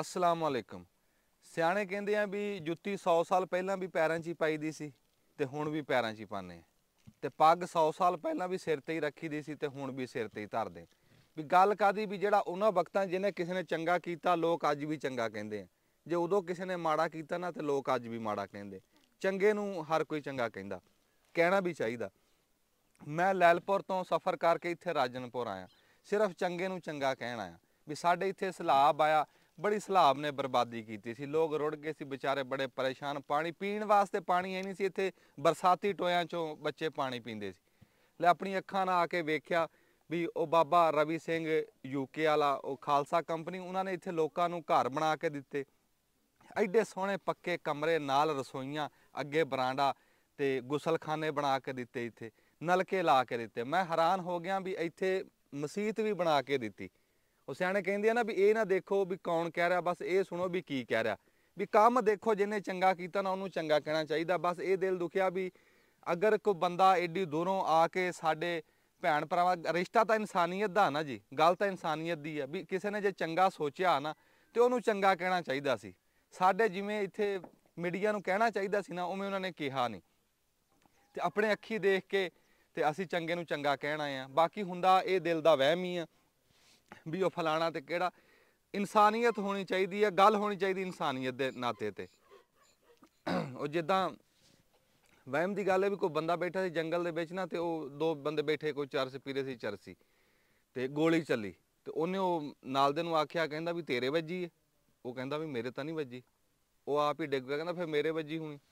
ਅਸਲਾਮ ਅਲੈਕਮ ਸਿਆਣੇ ਕਹਿੰਦੇ ਆ ਵੀ ਜੁੱਤੀ 100 ਸਾਲ ਪਹਿਲਾਂ ਵੀ ਪੈਰਾਂ 'ਚ ਹੀ ਪਾਈਦੀ ਸੀ ਤੇ ਹੁਣ ਵੀ ਪੈਰਾਂ 'ਚ ਹੀ ਪਾਣੇ ਤੇ ਪੱਗ 100 ਸਾਲ ਪਹਿਲਾਂ ਵੀ ਸਿਰ ਤੇ ਹੀ ਰੱਖੀਦੀ ਸੀ ਤੇ ਹੁਣ ਵੀ ਸਿਰ ਤੇ ਹੀ ਧਰਦੇ ਵੀ ਗੱਲ ਕਾਦੀ ਵੀ ਜਿਹੜਾ ਉਹਨਾਂ ਵਕਤਾਂ ਜਿਨੇ ਕਿਸੇ ਨੇ ਚੰਗਾ ਕੀਤਾ ਲੋਕ ਅੱਜ ਵੀ ਚੰਗਾ ਕਹਿੰਦੇ ਆ ਜੇ ਉਦੋਂ ਕਿਸੇ ਨੇ ਮਾੜਾ ਕੀਤਾ ਨਾ ਤੇ ਲੋਕ ਅੱਜ ਵੀ ਮਾੜਾ ਕਹਿੰਦੇ ਚੰਗੇ ਨੂੰ ਹਰ ਕੋਈ ਚੰਗਾ ਕਹਿੰਦਾ ਕਹਿਣਾ ਵੀ ਚਾਹੀਦਾ ਮੈਂ ਲੈਲਪੁਰ ਤੋਂ ਸਫ਼ਰ ਕਰਕੇ ਇੱਥੇ ਰਾਜਨਪੁਰ ਆਇਆ ਸਿਰਫ ਚੰਗੇ ਨੂੰ ਚੰਗਾ ਕਹਿਣ ਆਇਆ ਵੀ ਸਾਡੇ ਇੱਥੇ ਸਲਾਬ ਆਇਆ ਬੜੀ ਸਲਾਬ ਨੇ ਬਰਬਾਦੀ ਕੀਤੀ ਸੀ ਲੋਕ ਰੁੜ ਗਏ ਸੀ ਵਿਚਾਰੇ ਬੜੇ ਪਰੇਸ਼ਾਨ ਪਾਣੀ ਪੀਣ ਵਾਸਤੇ ਪਾਣੀ ਹੈ ਨਹੀਂ ਸੀ ਇੱਥੇ ਬਰਸਾਤੀ ਟੋਇਆਂ ਚੋਂ ਬੱਚੇ ਪਾਣੀ ਪੀਂਦੇ ਸੀ ਲੈ ਆਪਣੀ ਅੱਖਾਂ ਨਾਲ ਆ ਕੇ ਵੇਖਿਆ ਵੀ ਉਹ ਬਾਬਾ ਰਵੀ ਸਿੰਘ ਯੂਕੇ ਵਾਲਾ ਉਹ ਖਾਲਸਾ ਕੰਪਨੀ ਉਹਨਾਂ ਨੇ ਇੱਥੇ ਲੋਕਾਂ ਨੂੰ ਘਰ ਬਣਾ ਕੇ ਦਿੱਤੇ ਐਡੇ ਸੋਹਣੇ ਪੱਕੇ ਕਮਰੇ ਨਾਲ ਰਸੋਈਆਂ ਅੱਗੇ ਬਰਾਂਡਾ ਤੇ ਗੁਸਲਖਾਨੇ ਬਣਾ ਕੇ ਦਿੱਤੇ ਇੱਥੇ ਨਲਕੇ ਲਾ ਕੇ ਦਿੱਤੇ ਮੈਂ ਹੈਰਾਨ ਹੋ ਗਿਆ ਵੀ ਇੱਥੇ ਮਸਜਿਦ ਵੀ ਬਣਾ ਕੇ ਦਿੱਤੀ ਉਹ ਸਿਆਣੇ ਕਹਿੰਦੇ ਆ ਨਾ ਵੀ ਇਹ ਨਾ ਦੇਖੋ ਵੀ ਕੌਣ ਕਹਿ ਰਿਹਾ ਬਸ ਇਹ ਸੁਣੋ ਵੀ ਕੀ ਕਹਿ ਰਿਹਾ ਵੀ ਕੰਮ ਦੇਖੋ ਜਿਹਨੇ ਚੰਗਾ ਕੀਤਾ ਨਾ ਉਹਨੂੰ ਚੰਗਾ ਕਹਿਣਾ ਚਾਹੀਦਾ ਬਸ ਇਹ ਦਿਲ ਦੁਖਿਆ ਵੀ ਅਗਰ ਕੋਈ ਬੰਦਾ ਏਡੀ ਦੂਰੋਂ ਆ ਕੇ ਸਾਡੇ ਭੈਣ ਭਰਾਵਾਂ ਰਿਸ਼ਤਾ ਤਾਂ ਇਨਸਾਨੀਅਤ ਦਾ ਨਾ ਜੀ ਗੱਲ ਤਾਂ ਇਨਸਾਨੀਅਤ ਦੀ ਆ ਵੀ ਕਿਸੇ ਨੇ ਜੇ ਚੰਗਾ ਸੋਚਿਆ ਨਾ ਤੇ ਉਹਨੂੰ ਚੰਗਾ ਕਹਿਣਾ ਚਾਹੀਦਾ ਸੀ ਸਾਡੇ ਜਿਵੇਂ ਇੱਥੇ ਮੀਡੀਆ ਨੂੰ ਕਹਿਣਾ ਚਾਹੀਦਾ ਸੀ ਨਾ ਉਵੇਂ ਉਹਨਾਂ ਨੇ ਕਿਹਾ ਨਹੀਂ ਤੇ ਆਪਣੇ ਅੱਖੀ ਦੇਖ ਕੇ ਤੇ ਅਸੀਂ ਚੰਗੇ ਨੂੰ ਚੰਗਾ ਕਹਿਣਾ ਆ ਬਾਕੀ ਹੁੰਦਾ ਇਹ ਦਿਲ ਦਾ ਵਹਿਮ ਹੀ ਆ ਵੀ ਉਹ ਫਲਾਣਾ ਤੇ ਕਿਹੜਾ ਇਨਸਾਨੀਅਤ ਹੋਣੀ ਚਾਹੀਦੀ ਹੈ ਗੱਲ ਹੋਣੀ ਚਾਹੀਦੀ ਇਨਸਾਨੀਅਤ ਦੇ ਨਾਤੇ ਤੇ ਉਹ ਜਿੱਦਾਂ ਵਹਿਮ ਦੀ ਗੱਲ ਹੈ ਵੀ ਕੋਈ ਬੰਦਾ ਬੈਠਾ ਸੀ ਜੰਗਲ ਦੇ ਵਿੱਚ ਨਾ ਤੇ ਉਹ ਦੋ ਬੰਦੇ ਬੈਠੇ ਕੋਈ ਚਰਸ ਪੀਰੇ ਸੀ ਚਰਸੀ ਤੇ ਗੋਲੀ ਚੱਲੀ ਤੇ ਉਹਨੇ ਉਹ ਨਾਲ ਦੇ ਨੂੰ ਆਖਿਆ ਕਹਿੰਦਾ ਵੀ ਤੇਰੇ ਵੱਜੀ ਹੈ ਉਹ ਕਹਿੰਦਾ ਵੀ ਮੇਰੇ ਤਾਂ ਨਹੀਂ ਵੱਜੀ ਉਹ ਆਪ ਹੀ ਡਿੱਗ ਗਿਆ ਕਹਿੰਦਾ ਫਿਰ ਮੇਰੇ ਵੱਜੀ ਹੋਣੀ